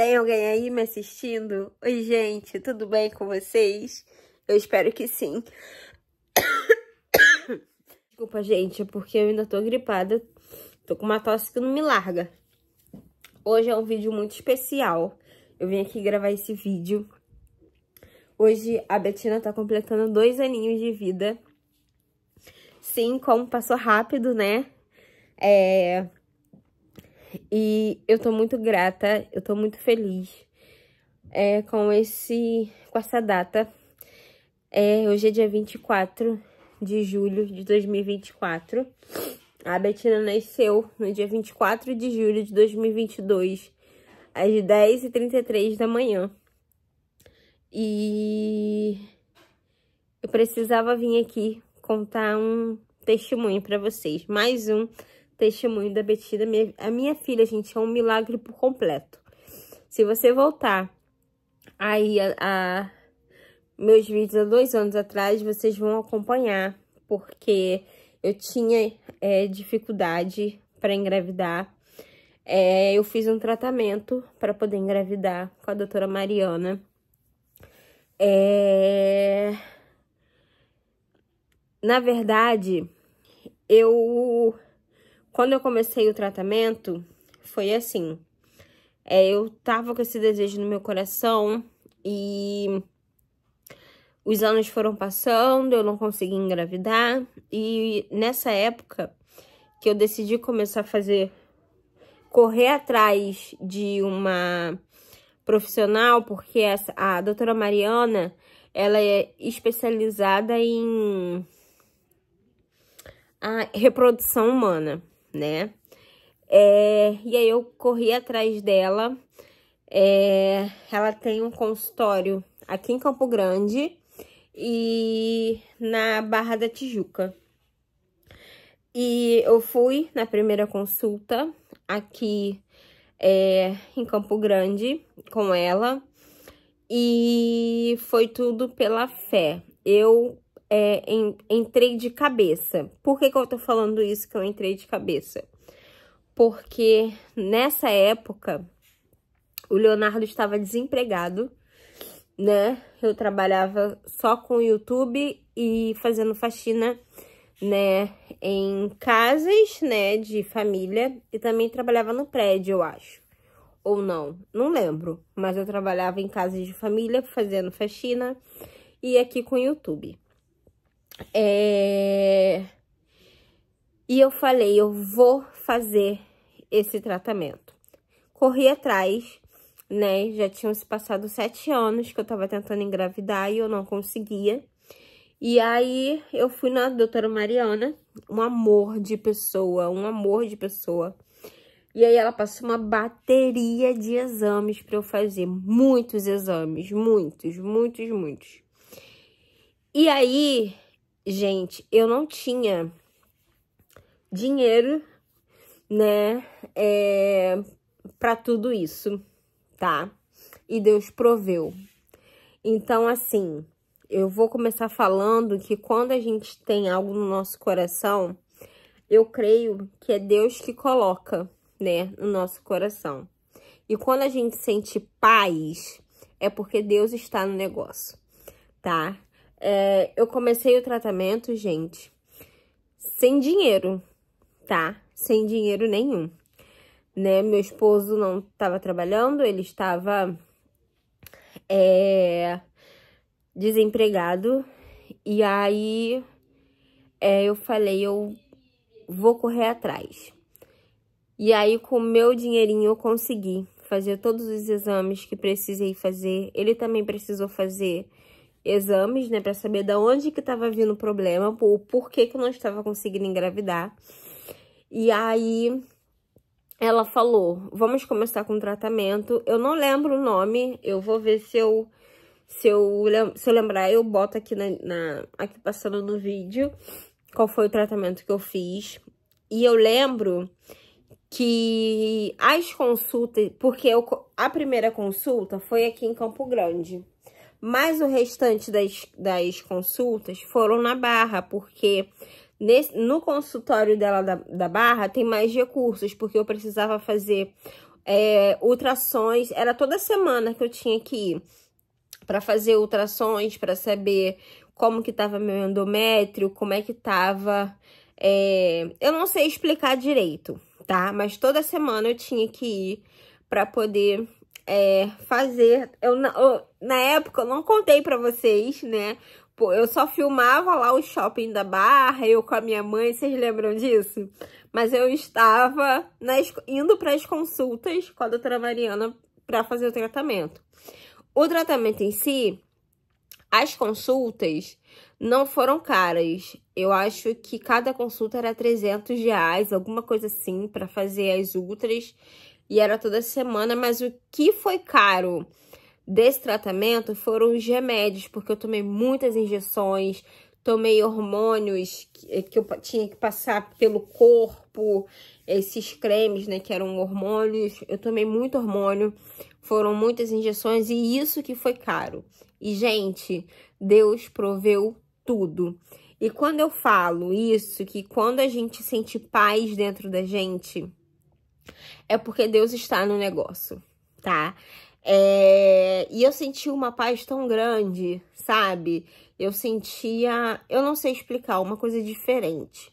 Tem alguém aí me assistindo? Oi, gente, tudo bem com vocês? Eu espero que sim. Desculpa, gente, é porque eu ainda tô gripada. Tô com uma tosse que não me larga. Hoje é um vídeo muito especial. Eu vim aqui gravar esse vídeo. Hoje a Betina tá completando dois aninhos de vida. Sim, como passou rápido, né? É... E eu tô muito grata, eu tô muito feliz é, com, esse, com essa data. É, hoje é dia 24 de julho de 2024. A Betina nasceu no dia 24 de julho de 2022, às 10h33 da manhã. E eu precisava vir aqui contar um testemunho pra vocês, mais um testemunho testemunho da Betida. Minha, a minha filha, gente, é um milagre por completo. Se você voltar aí a, a meus vídeos há dois anos atrás, vocês vão acompanhar, porque eu tinha é, dificuldade para engravidar. É, eu fiz um tratamento para poder engravidar com a doutora Mariana. É... Na verdade, eu quando eu comecei o tratamento, foi assim. É, eu tava com esse desejo no meu coração e os anos foram passando, eu não consegui engravidar. E nessa época que eu decidi começar a fazer, correr atrás de uma profissional, porque essa, a doutora Mariana, ela é especializada em a ah, reprodução humana né? É, e aí eu corri atrás dela. É, ela tem um consultório aqui em Campo Grande e na Barra da Tijuca. E eu fui na primeira consulta aqui é, em Campo Grande com ela e foi tudo pela fé. Eu é, em, entrei de cabeça. Por que, que eu tô falando isso que eu entrei de cabeça? Porque nessa época o Leonardo estava desempregado, né? Eu trabalhava só com o YouTube e fazendo faxina, né? Em casas, né? De família e também trabalhava no prédio, eu acho. Ou não, não lembro. Mas eu trabalhava em casas de família fazendo faxina e aqui com o YouTube. É... E eu falei, eu vou fazer esse tratamento. Corri atrás, né? Já tinham se passado sete anos que eu tava tentando engravidar e eu não conseguia. E aí eu fui na doutora Mariana, um amor de pessoa, um amor de pessoa. E aí ela passou uma bateria de exames para eu fazer, muitos exames, muitos, muitos, muitos. E aí gente, eu não tinha dinheiro, né, é, para tudo isso, tá? E Deus proveu. Então, assim, eu vou começar falando que quando a gente tem algo no nosso coração, eu creio que é Deus que coloca, né, no nosso coração. E quando a gente sente paz, é porque Deus está no negócio, tá? É, eu comecei o tratamento, gente, sem dinheiro, tá? Sem dinheiro nenhum, né? Meu esposo não estava trabalhando, ele estava é, desempregado. E aí é, eu falei, eu vou correr atrás. E aí, com o meu dinheirinho, eu consegui fazer todos os exames que precisei fazer. Ele também precisou fazer exames, né, para saber da onde que estava vindo o problema, o porquê que eu não estava conseguindo engravidar. E aí ela falou: "Vamos começar com tratamento". Eu não lembro o nome, eu vou ver se eu se eu, se eu lembrar, eu boto aqui na, na aqui passando no vídeo qual foi o tratamento que eu fiz. E eu lembro que as consultas, porque eu, a primeira consulta foi aqui em Campo Grande. Mas o restante das, das consultas foram na Barra, porque nesse, no consultório dela da, da Barra tem mais recursos, porque eu precisava fazer é, ultrassons. Era toda semana que eu tinha que ir para fazer ultrassons, para saber como que tava meu endométrio, como é que tava... É... Eu não sei explicar direito, tá? Mas toda semana eu tinha que ir para poder é, fazer. Eu, eu, na época eu não contei pra vocês, né? Eu só filmava lá o shopping da Barra, eu com a minha mãe, vocês lembram disso? Mas eu estava nas, indo para as consultas com a doutora Mariana para fazer o tratamento. O tratamento em si, as consultas não foram caras. Eu acho que cada consulta era 300 reais, alguma coisa assim, para fazer as ultras e era toda semana, mas o que foi caro desse tratamento foram os remédios, porque eu tomei muitas injeções, tomei hormônios que, eh, que eu tinha que passar pelo corpo, esses cremes, né, que eram hormônios. Eu tomei muito hormônio, foram muitas injeções e isso que foi caro. E gente, Deus proveu tudo. E quando eu falo isso, que quando a gente sente paz dentro da gente, é porque Deus está no negócio, tá? É... E eu senti uma paz tão grande, sabe? Eu sentia, eu não sei explicar, uma coisa diferente,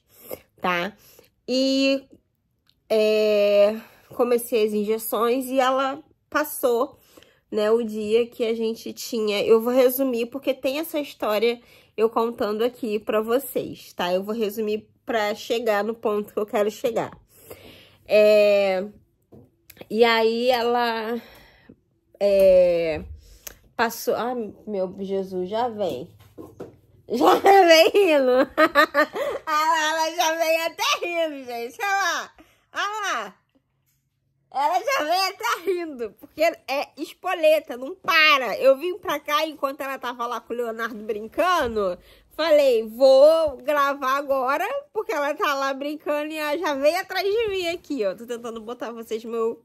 tá? E é... comecei as injeções e ela passou, né? O dia que a gente tinha. Eu vou resumir porque tem essa história eu contando aqui para vocês, tá? Eu vou resumir para chegar no ponto que eu quero chegar. É, e aí ela é, passou. Ai, meu Jesus, já vem. Já vem rindo. ela já vem até rindo, gente. Olha lá. Olha lá. Ela já vem até rindo, porque é espoleta, não para. Eu vim pra cá enquanto ela tava lá com o Leonardo brincando. Falei, vou gravar agora, porque ela tá lá brincando e ela já veio atrás de mim aqui, ó. Tô tentando botar vocês meu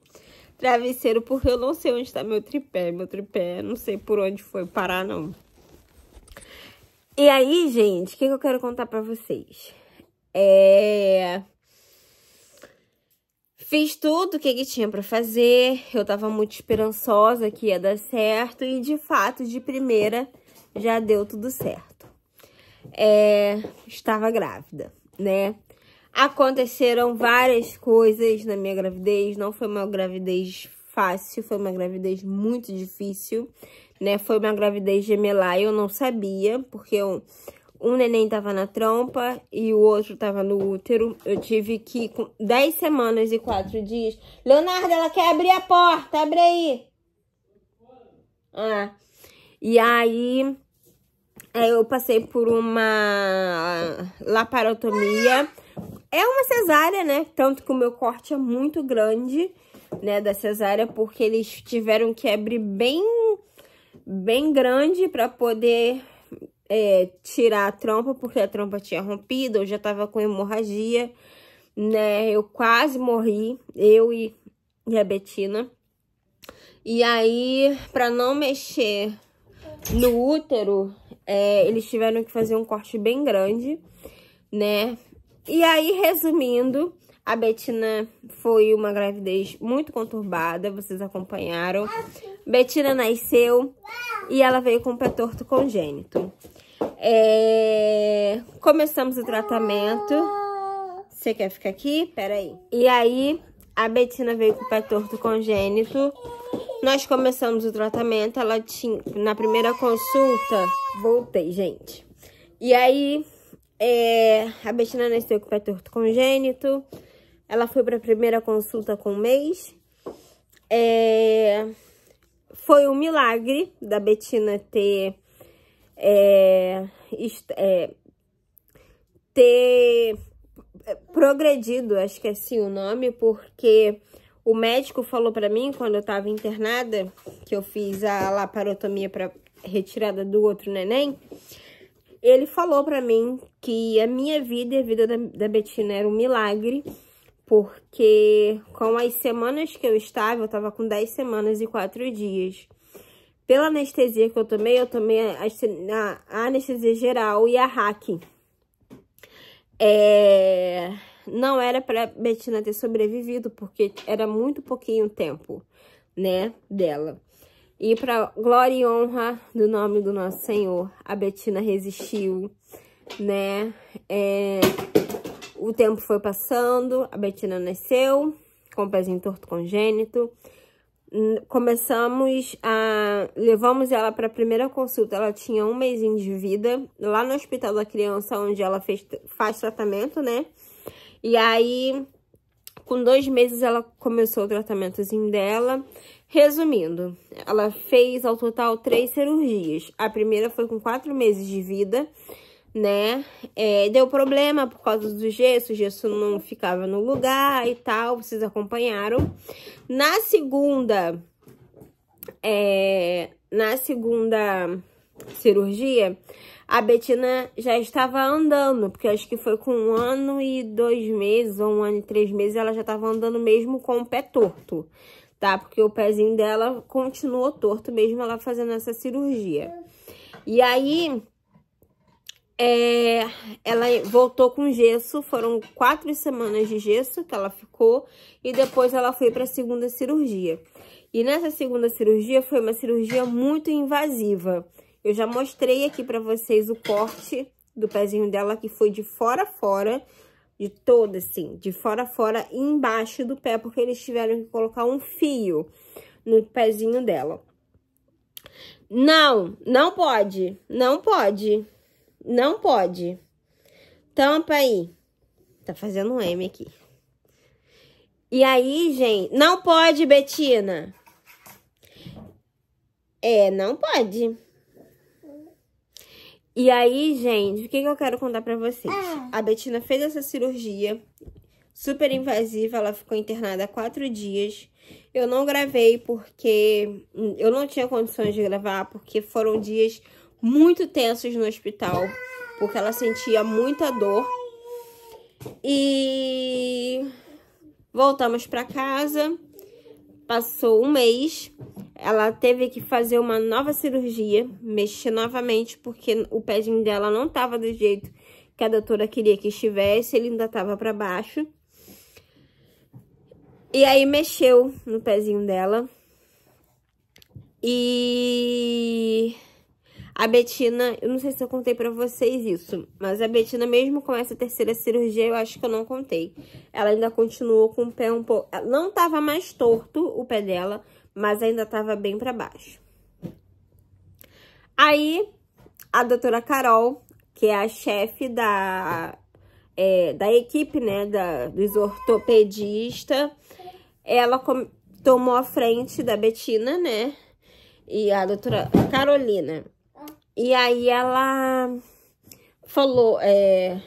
travesseiro, porque eu não sei onde tá meu tripé. Meu tripé, não sei por onde foi parar, não. E aí, gente, o que, que eu quero contar pra vocês? É... Fiz tudo o que, que, tinha para fazer, eu tava muito esperançosa que ia dar certo e de fato, de primeira, já deu tudo certo é, estava grávida, né? Aconteceram várias coisas na minha gravidez, não foi uma gravidez fácil, foi uma gravidez muito difícil, né? Foi uma gravidez gemelar, eu não sabia, porque eu, um neném tava na trompa e o outro tava no útero. Eu tive que, com 10 semanas e 4 dias... Leonardo, ela quer abrir a porta, abre aí! Ah, e aí é, eu passei por uma laparotomia. É uma cesárea, né? Tanto que o meu corte é muito grande, né? Da cesárea, porque eles tiveram que abrir bem, bem grande para poder é, tirar a trompa, porque a trompa tinha rompido. Eu já tava com hemorragia, né? Eu quase morri, eu e, e a Betina. E aí, para não mexer no útero, é, eles tiveram que fazer um corte bem grande, né? E aí, resumindo, a Betina foi uma gravidez muito conturbada, vocês acompanharam. Betina nasceu e ela veio com o pé torto congênito. É... Começamos o tratamento. Você quer ficar aqui? Peraí. E aí, a Betina veio com o pé torto congênito. Nós começamos o tratamento. Ela tinha. Na primeira consulta. Voltei, gente. E aí. É, a Betina nasceu com o pé torto congênito. Ela foi para a primeira consulta com o mês. É, foi um milagre da Betina ter. É, é ter é, progredido, acho que é assim o nome, porque o médico falou para mim quando eu tava internada, que eu fiz a laparotomia para retirada do outro neném, ele falou para mim que a minha vida e a vida da, da Betina era um milagre, porque com as semanas que eu estava, eu tava com 10 semanas e 4 dias. Pela anestesia que eu tomei, eu tomei a, a anestesia geral e a hacking. É... Não era para Betina ter sobrevivido, porque era muito pouquinho tempo, né, dela. E para glória e honra do nome do nosso Senhor, a Betina resistiu, né? É... O tempo foi passando, a Betina nasceu com o pezinho torto congênito começamos a. Levamos ela para a primeira consulta. Ela tinha um mês de vida, lá no Hospital da Criança, onde ela fez, faz tratamento, né? E aí, com dois meses, ela começou o tratamentozinho dela. Resumindo, ela fez ao total três cirurgias. A primeira foi com quatro meses de vida né? É, deu problema por causa do gesso, o gesso não ficava no lugar e tal, vocês acompanharam. Na segunda, é, na segunda cirurgia, a Betina já estava andando, porque acho que foi com um ano e dois meses, ou um ano e três meses, ela já estava andando mesmo com o pé torto, tá? Porque o pezinho dela continuou torto mesmo ela fazendo essa cirurgia. E aí, é, ela voltou com gesso, foram quatro semanas de gesso que ela ficou e depois ela foi para a segunda cirurgia. E nessa segunda cirurgia foi uma cirurgia muito invasiva. Eu já mostrei aqui para vocês o corte do pezinho dela que foi de fora a fora, de toda assim, de fora a fora embaixo do pé, porque eles tiveram que colocar um fio no pezinho dela. Não, não pode, não pode. Não pode. Tampa aí. Tá fazendo um M aqui. E aí, gente, não pode, Betina. É, não pode. E aí, gente, o que, que eu quero contar pra vocês? A Betina fez essa cirurgia super invasiva, ela ficou internada quatro dias. Eu não gravei porque eu não tinha condições de gravar, porque foram dias muito tensos no hospital, porque ela sentia muita dor. E voltamos para casa. Passou um mês, ela teve que fazer uma nova cirurgia, mexer novamente, porque o pezinho dela não estava do jeito que a doutora queria que estivesse, ele ainda estava para baixo. E aí mexeu no pezinho dela. E a Betina, eu não sei se eu contei pra vocês isso, mas a Betina, mesmo com essa terceira cirurgia, eu acho que eu não contei. Ela ainda continuou com o pé um pouco... Não tava mais torto o pé dela, mas ainda tava bem pra baixo. Aí, a doutora Carol, que é a chefe da, é, da equipe, né, da, dos ortopedistas, ela com, tomou a frente da Betina, né, e a doutora Carolina. E aí ela falou, é,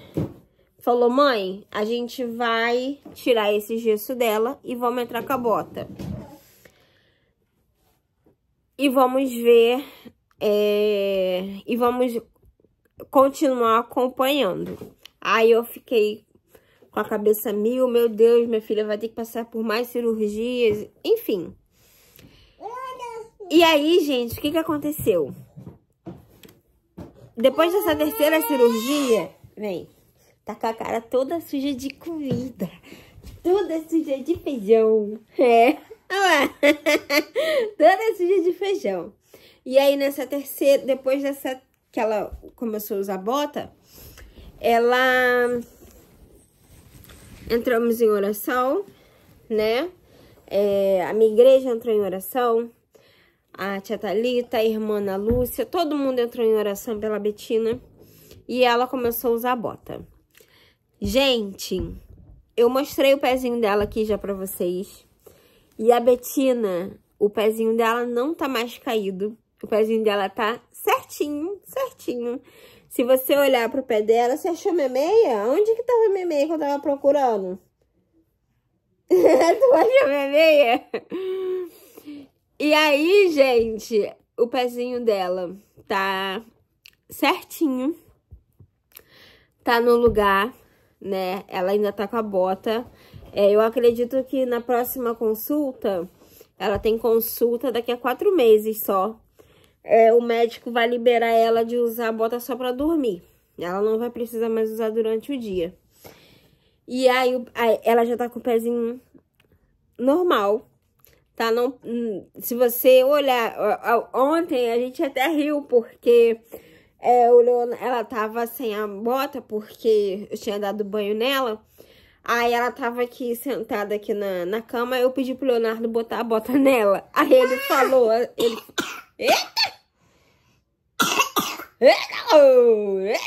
falou, mãe, a gente vai tirar esse gesso dela e vamos entrar com a bota. E vamos ver, é, e vamos continuar acompanhando. Aí eu fiquei com a cabeça mil, meu Deus, minha filha vai ter que passar por mais cirurgias, enfim. E aí, gente, o que que aconteceu? Depois dessa terceira cirurgia, vem, tá com a cara toda suja de comida. Toda suja de feijão. É. toda suja de feijão. E aí, nessa terceira, depois dessa que ela começou a usar bota, ela entramos em oração, né? É, a minha igreja entrou em oração, a tia Thalita, a irmã Ana Lúcia, todo mundo entrou em oração pela Betina e ela começou a usar a bota. Gente, eu mostrei o pezinho dela aqui já pra vocês. E a Betina, o pezinho dela não tá mais caído. O pezinho dela tá certinho, certinho. Se você olhar pro pé dela, você achou minha meia? Onde que tava minha meia que eu tava procurando? tu achou minha meia? E aí, gente, o pezinho dela tá certinho. Tá no lugar, né? Ela ainda tá com a bota. É, eu acredito que na próxima consulta, ela tem consulta daqui a quatro meses só. É, o médico vai liberar ela de usar a bota só pra dormir. Ela não vai precisar mais usar durante o dia. E aí, ela já tá com o pezinho normal, tá? Não, se você olhar, ontem a gente até riu porque é, o Leon, ela tava sem a bota porque eu tinha dado banho nela. Aí ela tava aqui sentada aqui na, na cama, eu pedi pro Leonardo botar a bota nela. Aí ele falou, ele... Eita! Eita!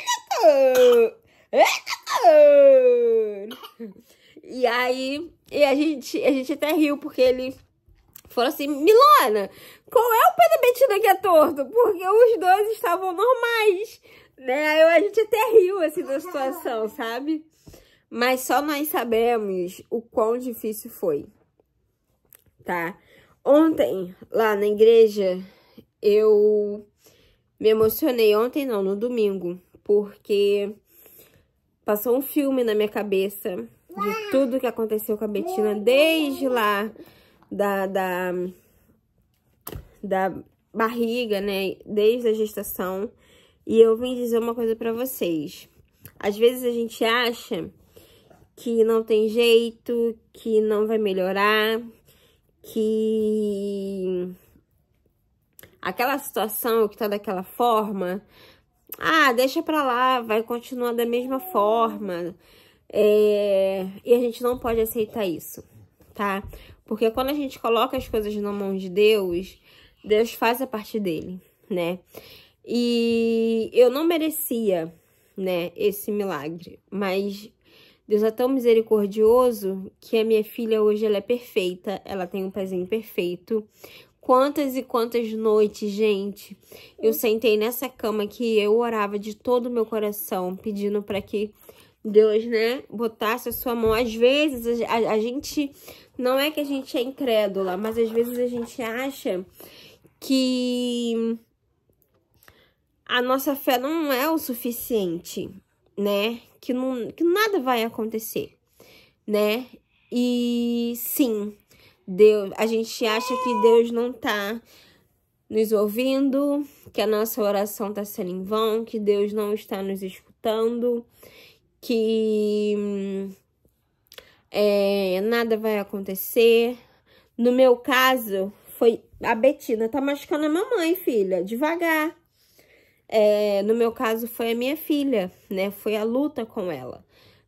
Eita! Eita! E aí, e a gente, a gente até riu porque ele falou assim, Milona, qual é o pé da Betina que é torto? Porque os dois estavam normais, né? Aí a gente até riu, assim, da situação, sabe? Mas só nós sabemos o quão difícil foi, tá? Ontem, lá na igreja, eu me emocionei. Ontem não, no domingo. Porque passou um filme na minha cabeça de tudo que aconteceu com a Betina desde lá da, da, da barriga, né? Desde a gestação. E eu vim dizer uma coisa para vocês. Às vezes a gente acha que não tem jeito, que não vai melhorar, que aquela situação que tá daquela forma, ah, deixa pra lá, vai continuar da mesma forma. É... E a gente não pode aceitar isso, tá? Porque quando a gente coloca as coisas na mão de Deus, Deus faz a parte dele, né? E eu não merecia, né, esse milagre, mas Deus é tão misericordioso que a minha filha hoje ela é perfeita, ela tem um pezinho perfeito. Quantas e quantas noites, gente, eu sentei nessa cama que eu orava de todo o meu coração, pedindo para que Deus, né, botasse a sua mão. Às vezes a, a, gente, não é que a gente é incrédula, mas às vezes a gente acha que a nossa fé não é o suficiente, né? Que, não, que nada vai acontecer, né? E sim, Deus, a gente acha que Deus não tá nos ouvindo, que a nossa oração tá sendo em vão, que Deus não está nos escutando que é, nada vai acontecer. No meu caso, foi a Betina tá machucando a mamãe, filha, devagar. É, no meu caso, foi a minha filha, né? Foi a luta com ela,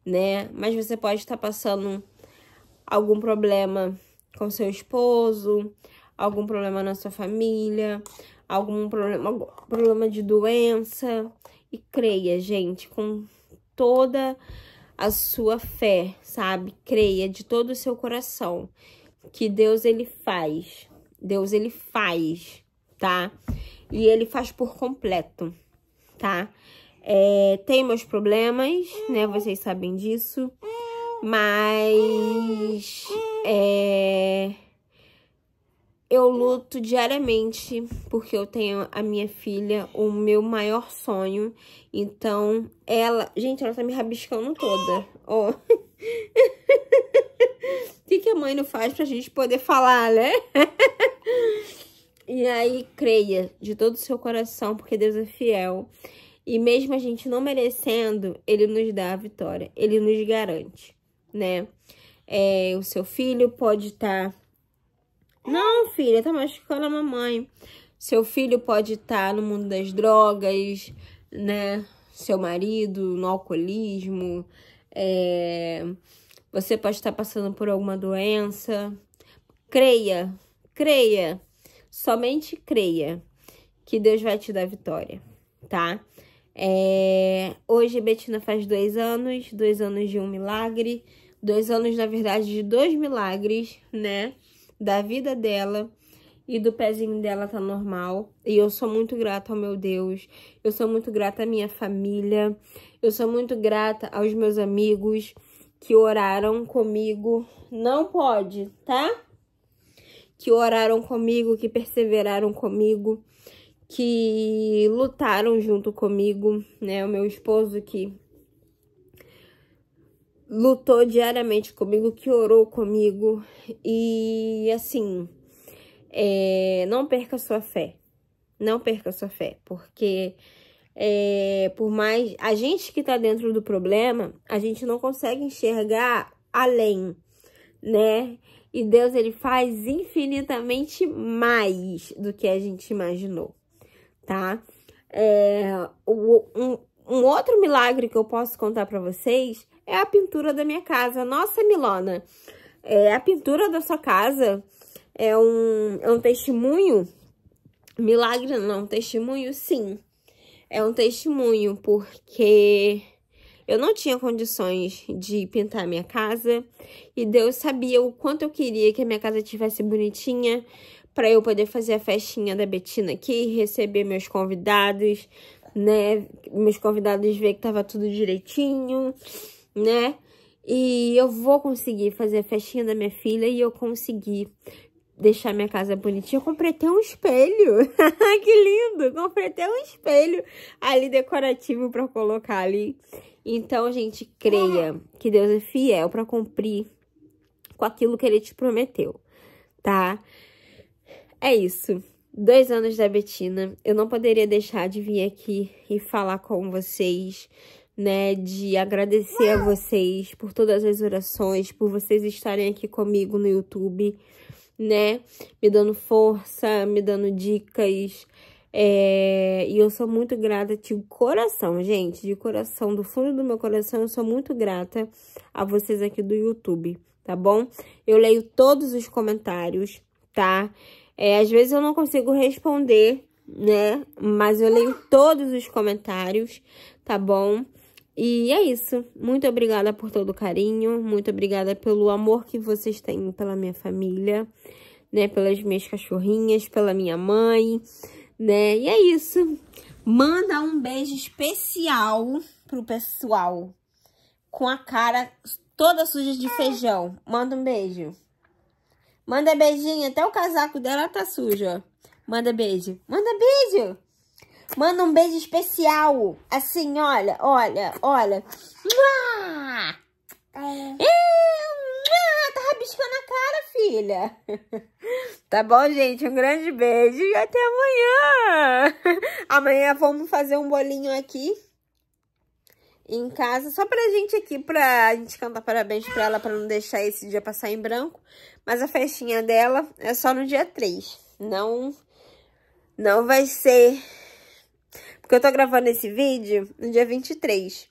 né? Mas você pode estar tá passando algum problema com seu esposo, algum problema na sua família, algum problema, algum problema de doença. E creia, gente, com toda a sua fé, sabe? Creia de todo o seu coração que Deus ele faz. Deus ele faz, tá? E ele faz por completo, tá? É, tem meus problemas, né? Vocês sabem disso. Mas é, eu luto diariamente porque eu tenho a minha filha, o meu maior sonho. Então, ela. Gente, ela tá me rabiscando toda. Ó. Oh. o que, que a mãe não faz pra gente poder falar, né? e aí, creia de todo o seu coração, porque Deus é fiel. E mesmo a gente não merecendo, ele nos dá a vitória. Ele nos garante, né? É, o seu filho pode estar. Tá não, filha, tá machucando a mamãe. Seu filho pode estar tá no mundo das drogas, né? Seu marido no alcoolismo. É... Você pode estar tá passando por alguma doença. Creia, creia, somente creia que Deus vai te dar vitória, tá? É... Hoje Betina faz dois anos, dois anos de um milagre, dois anos, na verdade, de dois milagres, né? da vida dela e do pezinho dela tá normal. E eu sou muito grata ao meu Deus, eu sou muito grata à minha família, eu sou muito grata aos meus amigos que oraram comigo. Não pode, tá? Que oraram comigo, que perseveraram comigo, que lutaram junto comigo, né? O meu esposo que lutou diariamente comigo, que orou comigo. E assim, é, não perca sua fé. Não perca sua fé, porque é, por mais a gente que tá dentro do problema, a gente não consegue enxergar além, né? E Deus ele faz infinitamente mais do que a gente imaginou, tá? É, um, um outro milagre que eu posso contar para vocês é a pintura da minha casa. Nossa, Milona, é, a pintura da sua casa é um, é um testemunho? Milagre não, testemunho sim. É um testemunho porque eu não tinha condições de pintar minha casa e Deus sabia o quanto eu queria que a minha casa tivesse bonitinha para eu poder fazer a festinha da Betina aqui, receber meus convidados, né? Meus convidados ver que tava tudo direitinho né? E eu vou conseguir fazer a festinha da minha filha e eu consegui deixar minha casa bonitinha. Eu comprei até um espelho. que lindo! Comprei até um espelho ali decorativo para colocar ali. Então, gente, creia que Deus é fiel para cumprir com aquilo que ele te prometeu, tá? É isso. Dois anos da Betina. Eu não poderia deixar de vir aqui e falar com vocês né, de agradecer a vocês por todas as orações, por vocês estarem aqui comigo no YouTube, né, me dando força, me dando dicas. É... e eu sou muito grata de coração, gente, de coração, do fundo do meu coração, eu sou muito grata a vocês aqui do YouTube, tá bom? Eu leio todos os comentários, tá? É, às vezes eu não consigo responder, né? Mas eu leio todos os comentários, tá bom? E é isso. Muito obrigada por todo o carinho, muito obrigada pelo amor que vocês têm pela minha família, né, pelas minhas cachorrinhas, pela minha mãe, né? E é isso. Manda um beijo especial pro pessoal com a cara toda suja de feijão. Manda um beijo. Manda beijinho, até o casaco dela tá sujo, ó. Manda beijo. Manda beijo. Manda um beijo especial. Assim, olha, olha, olha. Tá É, tava biscando a cara, filha. Tá bom, gente? Um grande beijo e até amanhã. Amanhã vamos fazer um bolinho aqui em casa, só pra gente aqui, pra gente cantar parabéns pra ela, pra não deixar esse dia passar em branco. Mas a festinha dela é só no dia 3. Não, não vai ser porque eu tô gravando esse vídeo no dia 23.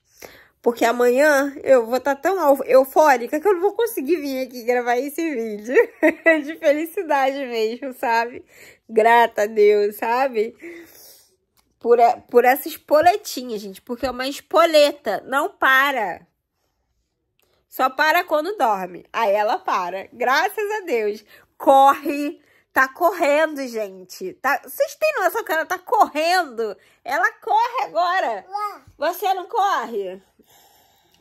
Porque amanhã eu vou estar tá tão eufórica que eu não vou conseguir vir aqui gravar esse vídeo. De felicidade mesmo, sabe? Grata a Deus, sabe? Por, por essas poletinhas, gente. Porque é uma espoleta. Não para. Só para quando dorme. Aí ela para. Graças a Deus. Corre tá correndo, gente. Tá... Vocês têm noção que ela tá correndo? Ela corre agora. Você não corre?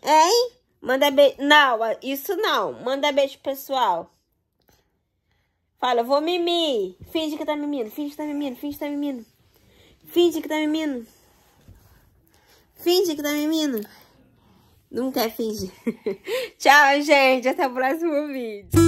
Hein? Manda beijo. Não, isso não. Manda beijo, pessoal. Fala, vou mimir. Finge que tá mimindo, finge que tá mimindo, finge que tá mimindo. Finge que tá mimindo. Finge que tá mimindo. Não quer fingir. Tchau, gente. Até o próximo vídeo.